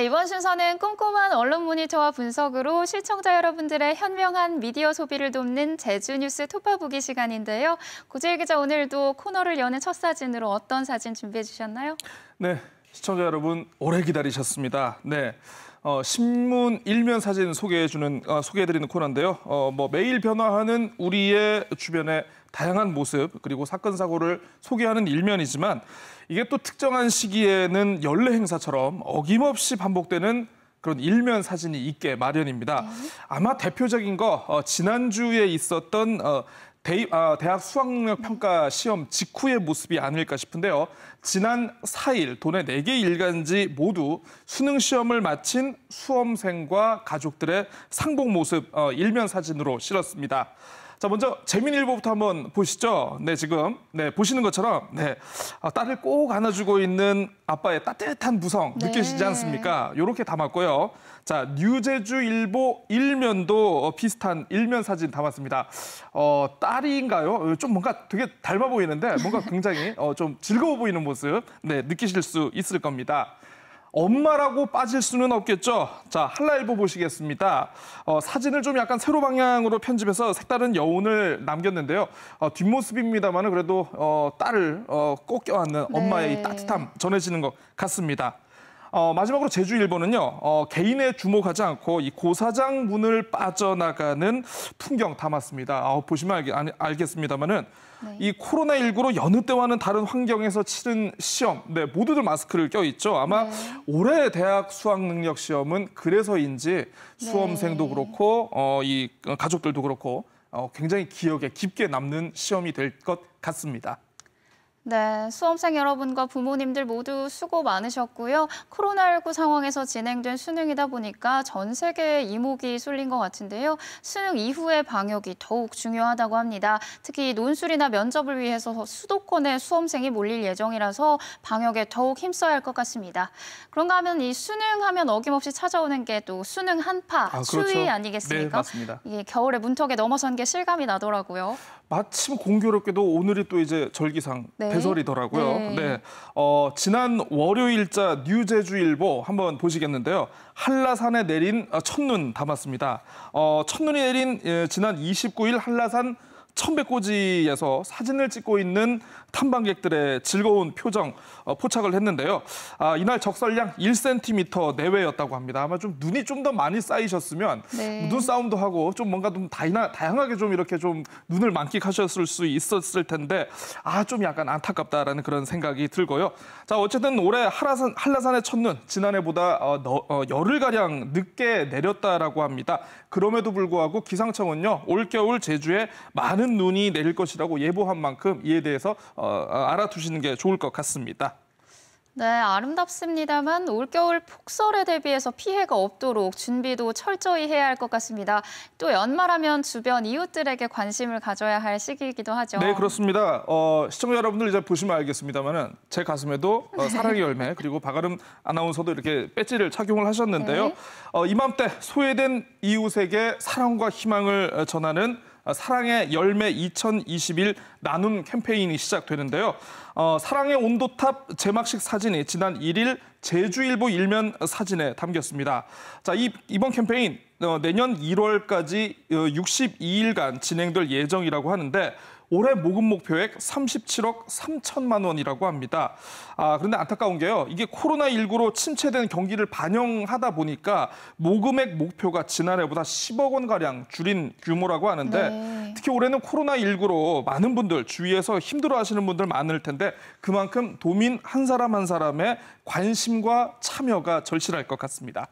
네, 이번 순서는 꼼꼼한 언론 모니터와 분석으로 시청자 여러분들의 현명한 미디어 소비를 돕는 제주뉴스 톱파보기 시간인데요. 고재일 기자 오늘도 코너를 여는 첫 사진으로 어떤 사진 준비해 주셨나요? 네, 시청자 여러분 오래 기다리셨습니다. 네. 어, 신문 일면 사진 소개해주는 어, 소개해드리는 코너인데요. 어, 뭐 매일 변화하는 우리의 주변의 다양한 모습 그리고 사건 사고를 소개하는 일면이지만 이게 또 특정한 시기에는 연례 행사처럼 어김없이 반복되는 그런 일면 사진이 있게 마련입니다. 네. 아마 대표적인 거 어, 지난주에 있었던 어, 대, 아, 대학 수학능력 네. 평가 시험 직후의 모습이 아닐까 싶은데요. 지난 4일 도내 네개 일간지 모두 수능 시험을 마친 수험생과 가족들의 상복 모습 어, 일면 사진으로 실었습니다. 자, 먼저 재민일보부터 한번 보시죠. 네, 지금 네 보시는 것처럼 네 아, 딸을 꼭 안아주고 있는 아빠의 따뜻한 무성 네. 느껴지지 않습니까? 이렇게 담았고요. 자, 뉴제주 일보 일면도 어, 비슷한 일면 사진 담았습니다. 어, 딸인가요? 어, 좀 뭔가 되게 닮아 보이는데 뭔가 굉장히 어, 좀 즐거워 보이는 모습 네 느끼실 수 있을 겁니다. 엄마라고 빠질 수는 없겠죠. 자, 한라일보 보시겠습니다. 어, 사진을 좀 약간 세로 방향으로 편집해서 색다른 여운을 남겼는데요. 어, 뒷모습입니다만은 그래도 어, 딸을 어, 꼭 껴안는 네. 엄마의 따뜻함 전해지는 것 같습니다. 어, 마지막으로 제주 일보는요 어, 개인에 주목하지 않고 이 고사장 문을 빠져나가는 풍경 담았습니다. 어, 보시면 알겠, 알겠습니다만은 네. 이 코로나19로 여느 때와는 다른 환경에서 치른 시험, 네, 모두들 마스크를 껴있죠. 아마 네. 올해 대학 수학능력 시험은 그래서인지 수험생도 네. 그렇고 어, 이 가족들도 그렇고 어, 굉장히 기억에 깊게 남는 시험이 될 것 같습니다. 네, 수험생 여러분과 부모님들 모두 수고 많으셨고요. 코로나19 상황에서 진행된 수능이다 보니까 전 세계에 이목이 쏠린 것 같은데요. 수능 이후의 방역이 더욱 중요하다고 합니다. 특히 논술이나 면접을 위해서 수도권에 수험생이 몰릴 예정이라서 방역에 더욱 힘써야 할 것 같습니다. 그런가 하면 이 수능 하면 어김없이 찾아오는 게 또 수능 한파, 아, 그렇죠. 추위 아니겠습니까? 네, 맞습니다. 예, 겨울에 문턱에 넘어선 게 실감이 나더라고요. 마침 공교롭게도 오늘이 또 이제 절기상 네. 배설이더라고요. 네. 네. 어, 지난 월요일자 뉴제주일보 한번 보시겠는데요. 한라산에 내린 어, 첫눈 담았습니다. 어, 첫눈이 내린 예, 지난 29일 한라산 천백고지에서 사진을 찍고 있는 탐방객들의 즐거운 표정 어, 포착을 했는데요. 아, 이날 적설량 1cm 내외였다고 합니다. 아마 좀 눈이 좀 더 많이 쌓이셨으면 네. 눈싸움도 하고 좀 뭔가 좀 다이나, 다양하게 좀 이렇게 좀 눈을 만끽하셨을 수 있었을 텐데 아 좀 약간 안타깝다라는 그런 생각이 들고요. 자 어쨌든 올해 한라산, 한라산의 첫눈 지난해보다 어, 너, 어, 열흘 가량 늦게 내렸다라고 합니다. 그럼에도 불구하고 기상청은요 올겨울 제주에 많은 많은 눈이 내릴 것이라고 예보한 만큼 이에 대해서 어, 아, 알아두시는 게 좋을 것 같습니다. 네, 아름답습니다만 올겨울 폭설에 대비해서 피해가 없도록 준비도 철저히 해야 할 것 같습니다. 또 연말하면 주변 이웃들에게 관심을 가져야 할 시기이기도 하죠. 네, 그렇습니다. 어, 시청자 여러분들 이제 보시면 알겠습니다만은 제 가슴에도 어, 사랑의 열매 그리고 박아름 아나운서도 이렇게 배지를 착용을 하셨는데요. 네. 어, 이맘때 소외된 이웃에게 사랑과 희망을 어, 전하는 아, 사랑의 열매 2021 나눔 캠페인이 시작되는데요. 어, 사랑의 온도탑 제막식 사진이 지난 1일 제주일보 일면 사진에 담겼습니다. 자, 이, 이번 캠페인 어, 내년 1월까지 62일간 어, 진행될 예정이라고 하는데 올해 모금 목표액 37억 3천만 원이라고 합니다. 아, 그런데 안타까운 게요. 이게 코로나19로 침체된 경기를 반영하다 보니까 모금액 목표가 지난해보다 10억 원가량 줄인 규모라고 하는데 네. 특히 올해는 코로나19로 많은 분들 주위에서 힘들어하시는 분들 많을 텐데 그만큼 도민 한 사람 한 사람의 관심과 참여가 절실할 것 같습니다.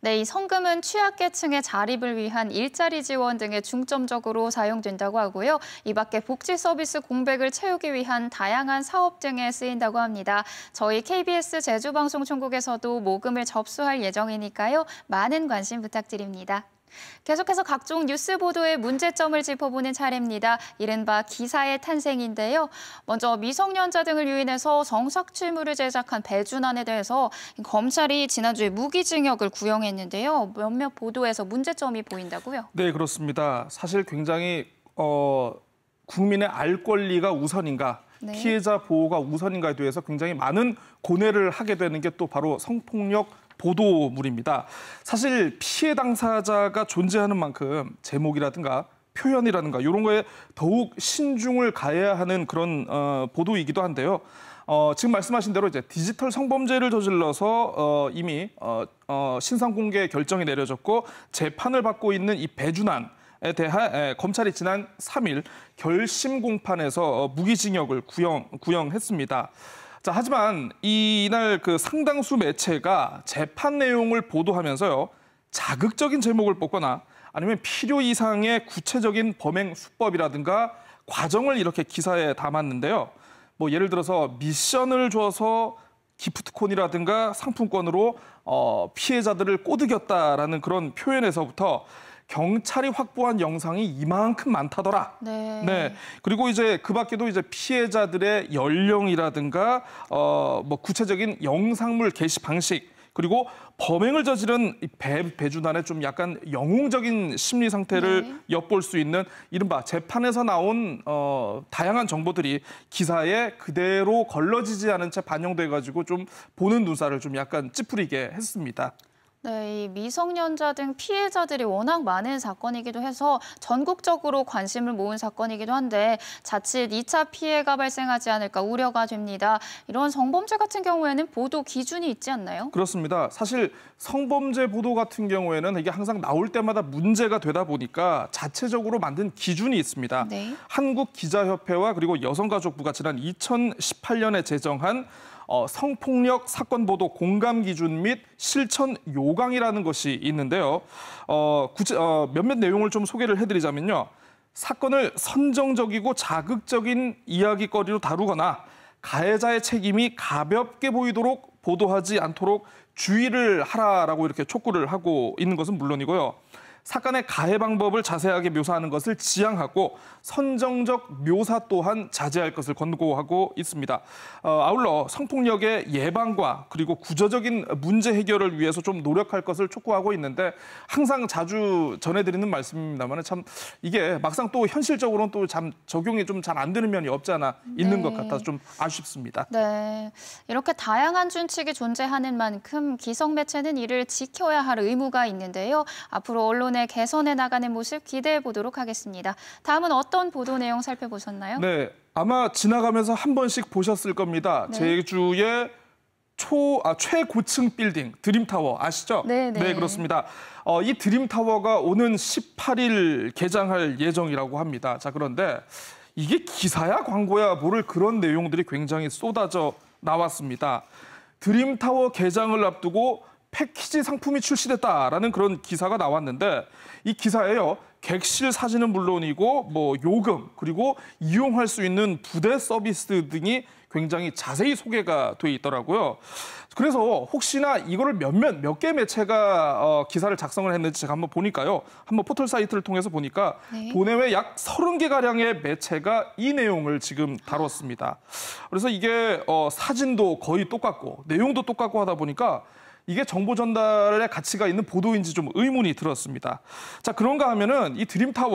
네, 이 성금은 취약계층의 자립을 위한 일자리 지원 등에 중점적으로 사용된다고 하고요. 이 밖에 복지 서비스 공백을 채우기 위한 다양한 사업 등에 쓰인다고 합니다. 저희 KBS 제주방송총국에서도 모금을 접수할 예정이니까요. 많은 관심 부탁드립니다. 계속해서 각종 뉴스 보도의 문제점을 짚어보는 차례입니다. 이른바 기사의 탄생인데요. 먼저 미성년자 등을 유인해서 정삭취물을 제작한 배준환에 대해서 검찰이 지난주에 무기징역을 구형했는데요. 몇몇 보도에서 문제점이 보인다고요? 네, 그렇습니다. 사실 굉장히 어, 국민의 알 권리가 우선인가 네. 피해자 보호가 우선인가에 대해서 굉장히 많은 고뇌를 하게 되는 게 또 바로 성폭력 보도물입니다. 사실 피해 당사자가 존재하는 만큼 제목이라든가 표현이라든가 이런 거에 더욱 신중을 가해야 하는 그런 어, 보도이기도 한데요. 어, 지금 말씀하신 대로 이제 디지털 성범죄를 저질러서 어, 이미 어, 어, 신상 공개 결정이 내려졌고 재판을 받고 있는 이 배준환 에 대한 에, 검찰이 지난 3일 결심 공판에서 어, 무기징역을 구형 구형했습니다. 자, 하지만 이날 그 상당수 매체가 재판 내용을 보도하면서요. 자극적인 제목을 뽑거나 아니면 필요 이상의 구체적인 범행 수법이라든가 과정을 이렇게 기사에 담았는데요. 뭐 예를 들어서 미션을 줘서 기프트콘이라든가 상품권으로 어, 피해자들을 꼬드겼다라는 그런 표현에서부터 경찰이 확보한 영상이 이만큼 많다더라. 네. 네. 그리고 이제 그 밖에도 이제 피해자들의 연령이라든가 어뭐 구체적인 영상물 게시 방식 그리고 범행을 저지른 배, 배준환의 좀 약간 영웅적인 심리 상태를 네. 엿볼 수 있는 이른바 재판에서 나온 어, 다양한 정보들이 기사에 그대로 걸러지지 않은 채 반영돼가지고 좀 보는 눈살을 좀 약간 찌푸리게 했습니다. 네, 이 미성년자 등 피해자들이 워낙 많은 사건이기도 해서 전국적으로 관심을 모은 사건이기도 한데 자칫 2차 피해가 발생하지 않을까 우려가 됩니다. 이런 성범죄 같은 경우에는 보도 기준이 있지 않나요? 그렇습니다. 사실 성범죄 보도 같은 경우에는 이게 항상 나올 때마다 문제가 되다 보니까 자체적으로 만든 기준이 있습니다. 네. 한국기자협회와 그리고 여성가족부가 지난 2018년에 제정한 어, 성폭력 사건 보도 공감 기준 및 실천 요강이라는 것이 있는데요. 어, 구체, 어, 몇몇 내용을 좀 소개를 해드리자면요. 사건을 선정적이고 자극적인 이야기거리로 다루거나 가해자의 책임이 가볍게 보이도록 보도하지 않도록 주의를 하라라고 이렇게 촉구를 하고 있는 것은 물론이고요. 사건의 가해 방법을 자세하게 묘사하는 것을 지향하고 선정적 묘사 또한 자제할 것을 권고하고 있습니다. 어, 아울러 성폭력의 예방과 그리고 구조적인 문제 해결을 위해서 좀 노력할 것을 촉구하고 있는데 항상 자주 전해드리는 말씀입니다만 참 이게 막상 또 현실적으로는 또참 적용이 좀 잘 안 되는 면이 없잖아 있는 네. 것 같아서 좀 아쉽습니다. 네, 이렇게 다양한 준칙이 존재하는 만큼 기성 매체는 이를 지켜야 할 의무가 있는데요. 앞으로 언론의 부분을 개선해 나가는 모습 기대해 보도록 하겠습니다. 다음은 어떤 보도 내용 살펴보셨나요? 네, 아마 지나가면서 한 번씩 보셨을 겁니다. 네. 제주의 초, 아, 최고층 빌딩 드림타워 아시죠? 네네. 네. 네, 그렇습니다. 어, 이 드림타워가 오는 18일 개장할 예정이라고 합니다. 자, 그런데 이게 기사야 광고야 뭐를 그런 내용들이 굉장히 쏟아져 나왔습니다. 드림타워 개장을 앞두고 패키지 상품이 출시됐다라는 그런 기사가 나왔는데 이 기사에요. 객실 사진은 물론이고 뭐 요금 그리고 이용할 수 있는 부대 서비스 등이 굉장히 자세히 소개가 돼 있더라고요. 그래서 혹시나 이거를 몇몇 몇 개 매체가 어, 기사를 작성을 했는지 제가 한번 보니까요. 한번 포털 사이트를 통해서 보니까 네. 도내외 약 30개 가량의 매체가 이 내용을 지금 다뤘습니다. 그래서 이게 어, 사진도 거의 똑같고 내용도 똑같고 하다 보니까 이게 정보 전달의 가치가 있는 보도인지 좀 의문이 들었습니다. 자 그런가 하면은 이 드림타워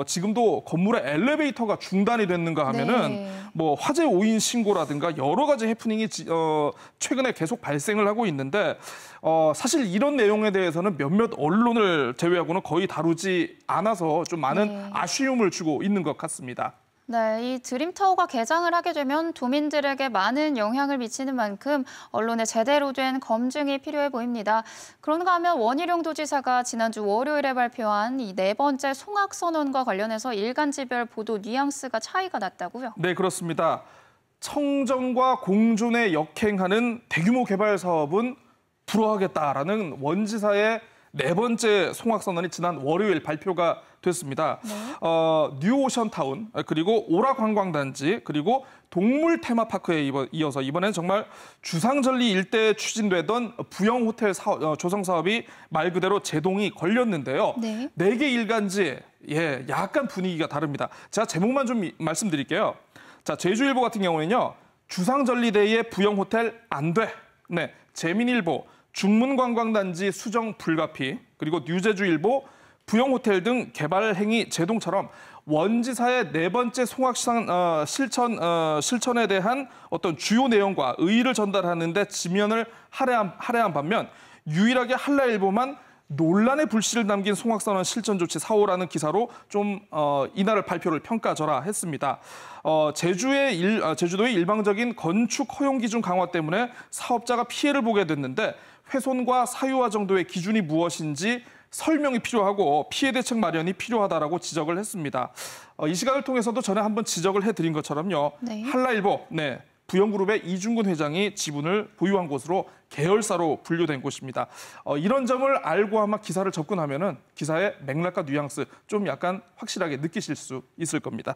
어, 지금도 건물의 엘리베이터가 중단이 됐는가 하면은 네. 뭐 화재 오인 신고라든가 여러 가지 해프닝이 지, 어, 최근에 계속 발생을 하고 있는데 어, 사실 이런 내용에 대해서는 몇몇 언론을 제외하고는 거의 다루지 않아서 좀 많은 네. 아쉬움을 주고 있는 것 같습니다. 네, 이 드림타워가 개장을 하게 되면 도민들에게 많은 영향을 미치는 만큼 언론에 제대로 된 검증이 필요해 보입니다. 그런가 하면 원희룡 도지사가 지난주 월요일에 발표한 이 네 번째 송악선언과 관련해서 일간지별 보도 뉘앙스가 차이가 났다고요? 네, 그렇습니다. 청정과 공존에 역행하는 대규모 개발 사업은 불허하겠다라는 원지사의 네 번째 송악선언이 지난 월요일 발표가 됐습니다. 네. 어, 뉴오션타운 그리고 오락관광단지 그리고 동물 테마파크에 이어서 이번엔 정말 주상절리 일대에 추진되던 부영 호텔 사업, 어, 조성 사업이 말 그대로 제동이 걸렸는데요. 네개 네 일간지 예 약간 분위기가 다릅니다. 제가 제목만 좀 말씀드릴게요. 자 제주일보 같은 경우는요 에 주상절리대의 부영 호텔 안 돼. 네 재민일보 중문관광단지 수정 불가피, 그리고 뉴제주일보, 부영호텔 등 개발 행위 제동처럼 원지사의 네 번째 송악시장 어, 실천 어, 실천에 대한 어떤 주요 내용과 의의를 전달하는데 지면을 할애한, 할애한 반면 유일하게 한라일보만 논란의 불씨를 남긴 송악선언 실천 조치 4호라는 기사로 좀 어, 이날을 발표를 평가절하 했습니다. 어, 제주의 일, 어, 제주도의 일방적인 건축 허용 기준 강화 때문에 사업자가 피해를 보게 됐는데 훼손과 사유화 정도의 기준이 무엇인지 설명이 필요하고 피해 대책 마련이 필요하다라고 지적을 했습니다. 어, 이 시간을 통해서도 전에 한번 지적을 해드린 것처럼요. 네. 한라일보, 네. 부영그룹의 이중근 회장이 지분을 보유한 곳으로 계열사로 분류된 곳입니다. 어, 이런 점을 알고 아마 기사를 접근하면 기사의 맥락과 뉘앙스 좀 약간 확실하게 느끼실 수 있을 겁니다.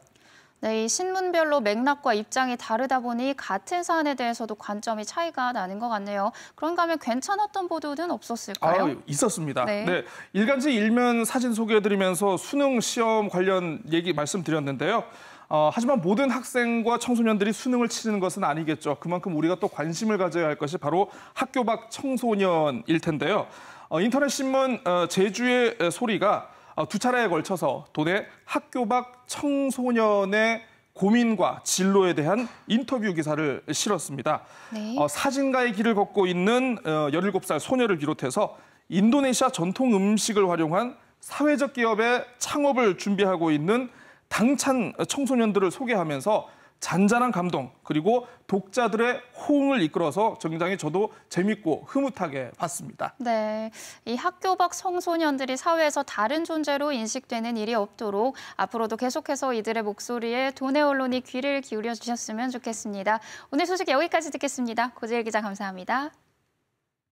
네, 이 신문별로 맥락과 입장이 다르다 보니 같은 사안에 대해서도 관점이 차이가 나는 것 같네요. 그런가 하면 괜찮았던 보도는 없었을까요? 아, 있었습니다. 네. 네. 일간지 일면 사진 소개해드리면서 수능 시험 관련 얘기 말씀드렸는데요. 어, 하지만 모든 학생과 청소년들이 수능을 치르는 것은 아니겠죠. 그만큼 우리가 또 관심을 가져야 할 것이 바로 학교 밖 청소년일 텐데요. 어, 인터넷 신문 어, 제주의 소리가 어, 두 차례에 걸쳐서 도내 학교 밖 청소년의 고민과 진로에 대한 인터뷰 기사를 실었습니다. 네. 어, 사진가의 길을 걷고 있는 어, 17살 소녀를 비롯해서 인도네시아 전통 음식을 활용한 사회적 기업의 창업을 준비하고 있는 당찬 청소년들을 소개하면서 잔잔한 감동 그리고 독자들의 호응을 이끌어서 굉장히 저도 재밌고 흐뭇하게 봤습니다. 네, 이 학교 밖 청소년들이 사회에서 다른 존재로 인식되는 일이 없도록 앞으로도 계속해서 이들의 목소리에 돈의 언론이 귀를 기울여 주셨으면 좋겠습니다. 오늘 소식 여기까지 듣겠습니다. 고재일 기자 감사합니다.